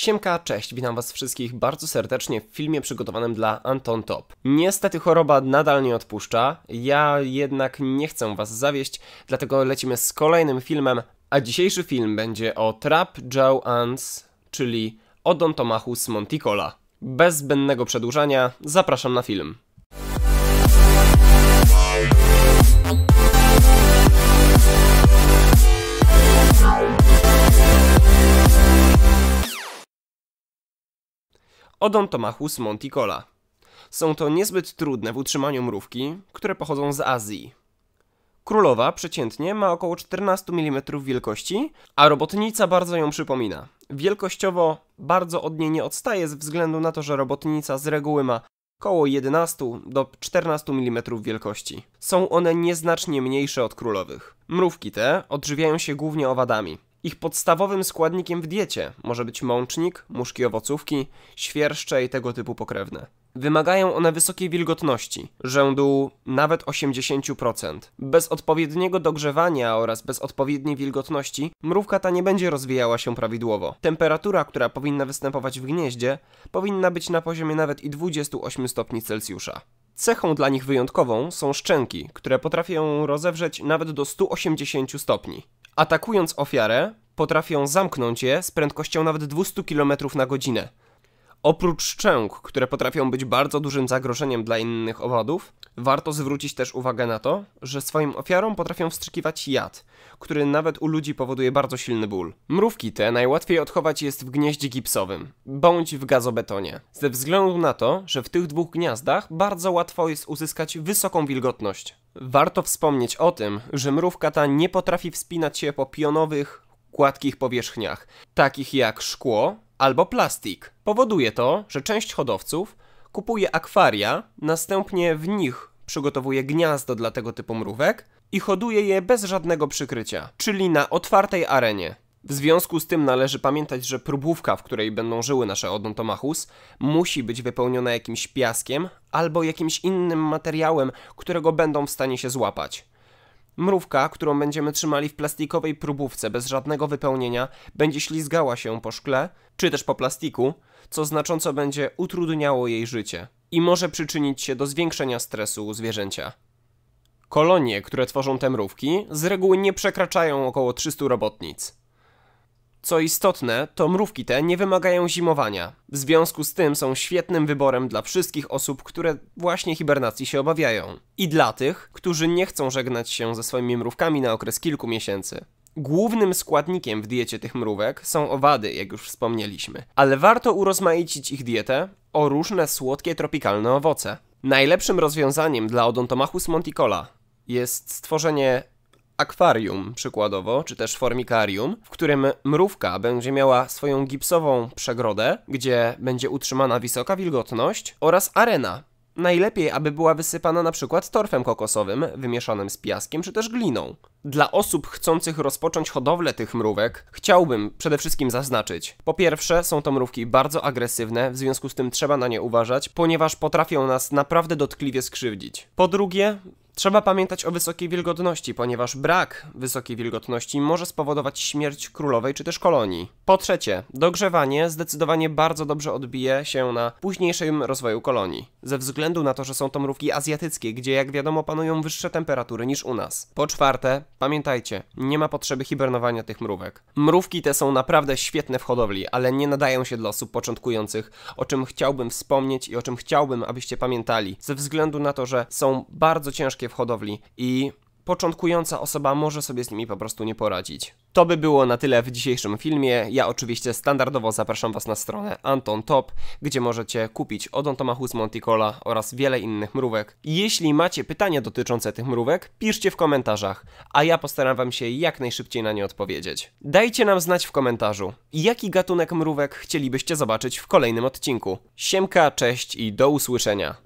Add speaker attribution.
Speaker 1: Siemka, cześć, witam was wszystkich bardzo serdecznie w filmie przygotowanym dla Anton Top. Niestety choroba nadal nie odpuszcza, ja jednak nie chcę was zawieść, dlatego lecimy z kolejnym filmem, a dzisiejszy film będzie o Trap Joe Ans, czyli z Monticola. Bez zbędnego przedłużania, zapraszam na film. Odontomachus monticola. Są to niezbyt trudne w utrzymaniu mrówki, które pochodzą z Azji. Królowa przeciętnie ma około 14 mm wielkości, a robotnica bardzo ją przypomina. Wielkościowo bardzo od niej nie odstaje ze względu na to, że robotnica z reguły ma około 11 do 14 mm wielkości. Są one nieznacznie mniejsze od królowych. Mrówki te odżywiają się głównie owadami. Ich podstawowym składnikiem w diecie może być mącznik, muszki owocówki, świerszcze i tego typu pokrewne. Wymagają one wysokiej wilgotności, rzędu nawet 80%. Bez odpowiedniego dogrzewania oraz bez odpowiedniej wilgotności mrówka ta nie będzie rozwijała się prawidłowo. Temperatura, która powinna występować w gnieździe, powinna być na poziomie nawet i 28 stopni Celsjusza. Cechą dla nich wyjątkową są szczęki, które potrafią rozewrzeć nawet do 180 stopni. Atakując ofiarę, potrafią zamknąć je z prędkością nawet 200 km na godzinę. Oprócz szczęk, które potrafią być bardzo dużym zagrożeniem dla innych owadów, warto zwrócić też uwagę na to, że swoim ofiarom potrafią wstrzykiwać jad, który nawet u ludzi powoduje bardzo silny ból. Mrówki te najłatwiej odchować jest w gnieździe gipsowym, bądź w gazobetonie, ze względu na to, że w tych dwóch gniazdach bardzo łatwo jest uzyskać wysoką wilgotność. Warto wspomnieć o tym, że mrówka ta nie potrafi wspinać się po pionowych, gładkich powierzchniach, takich jak szkło, albo plastik. Powoduje to, że część hodowców kupuje akwaria, następnie w nich przygotowuje gniazdo dla tego typu mrówek i hoduje je bez żadnego przykrycia, czyli na otwartej arenie. W związku z tym należy pamiętać, że próbówka, w której będą żyły nasze odontomachus, musi być wypełniona jakimś piaskiem albo jakimś innym materiałem, którego będą w stanie się złapać. Mrówka, którą będziemy trzymali w plastikowej próbówce bez żadnego wypełnienia, będzie ślizgała się po szkle, czy też po plastiku, co znacząco będzie utrudniało jej życie i może przyczynić się do zwiększenia stresu u zwierzęcia. Kolonie, które tworzą te mrówki, z reguły nie przekraczają około 300 robotnic. Co istotne, to mrówki te nie wymagają zimowania. W związku z tym są świetnym wyborem dla wszystkich osób, które właśnie hibernacji się obawiają. I dla tych, którzy nie chcą żegnać się ze swoimi mrówkami na okres kilku miesięcy. Głównym składnikiem w diecie tych mrówek są owady, jak już wspomnieliśmy, ale warto urozmaicić ich dietę o różne słodkie tropikalne owoce. Najlepszym rozwiązaniem dla Odontomachus monticola jest stworzenie akwarium przykładowo, czy też formikarium, w którym mrówka będzie miała swoją gipsową przegrodę, gdzie będzie utrzymana wysoka wilgotność oraz arena. Najlepiej, aby była wysypana na przykład torfem kokosowym wymieszanym z piaskiem czy też gliną. Dla osób chcących rozpocząć hodowlę tych mrówek, chciałbym przede wszystkim zaznaczyć: po pierwsze, są to mrówki bardzo agresywne, w związku z tym trzeba na nie uważać, ponieważ potrafią nas naprawdę dotkliwie skrzywdzić. Po drugie, Trzeba pamiętać o wysokiej wilgotności, ponieważ brak wysokiej wilgotności może spowodować śmierć królowej czy też kolonii. Po trzecie, dogrzewanie zdecydowanie bardzo dobrze odbije się na późniejszym rozwoju kolonii, ze względu na to, że są to mrówki azjatyckie, gdzie jak wiadomo panują wyższe temperatury niż u nas. Po czwarte, pamiętajcie, nie ma potrzeby hibernowania tych mrówek. Mrówki te są naprawdę świetne w hodowli, ale nie nadają się dla osób początkujących, o czym chciałbym wspomnieć i o czym chciałbym, abyście pamiętali, ze względu na to, że są bardzo ciężkie w hodowli i początkująca osoba może sobie z nimi po prostu nie poradzić. To by było na tyle w dzisiejszym filmie. Ja oczywiście standardowo zapraszam Was na stronę Anton Top, gdzie możecie kupić Odontomachus monticola oraz wiele innych mrówek. Jeśli macie pytania dotyczące tych mrówek, piszcie w komentarzach, a ja postaram Wam się jak najszybciej na nie odpowiedzieć. Dajcie nam znać w komentarzu, jaki gatunek mrówek chcielibyście zobaczyć w kolejnym odcinku. Siemka, cześć i do usłyszenia.